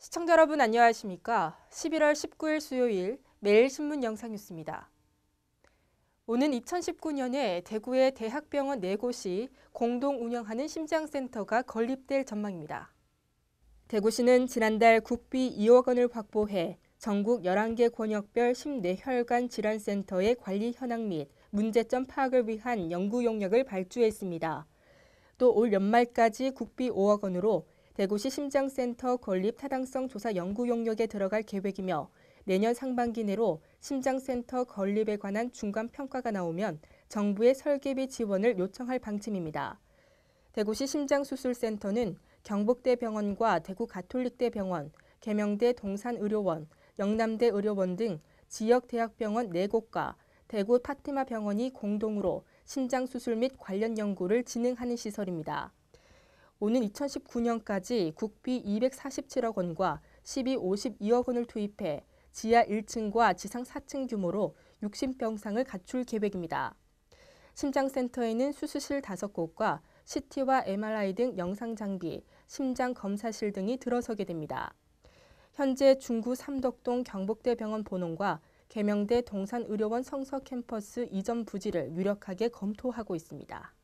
시청자 여러분 안녕하십니까? 11월 19일 수요일 매일신문 영상뉴스입니다. 오는 2019년에 대구의 대학병원 4곳이 공동 운영하는 심장센터가 건립될 전망입니다. 대구시는 지난달 국비 2억 원을 확보해 전국 11개 권역별 심뇌혈관 질환센터의 관리 현황 및 문제점 파악을 위한 연구 용역을 발주했습니다. 또 올 연말까지 국비 5억 원으로 대구시 심장센터 건립 타당성 조사 연구 용역에 들어갈 계획이며 내년 상반기 내로 심장센터 건립에 관한 중간 평가가 나오면 정부의 설계비 지원을 요청할 방침입니다. 대구시 심장수술센터는 경북대병원과 대구가톨릭대병원, 계명대 동산의료원, 영남대 의료원 등 지역 대학병원 4곳과 대구 파티마 병원이 공동으로 심장수술 및 관련 연구를 진행하는 시설입니다. 오는 2019년까지 국비 247억 원과 시비 52억 원을 투입해 지하 1층과 지상 4층 규모로 60병상을 갖출 계획입니다. 심장센터에는 수술실 5곳과 CT와 MRI 등 영상 장비, 심장 검사실 등이 들어서게 됩니다. 현재 중구 삼덕동 경북대병원 본원과 개명대 동산의료원 성서 캠퍼스 이전 부지를 유력하게 검토하고 있습니다.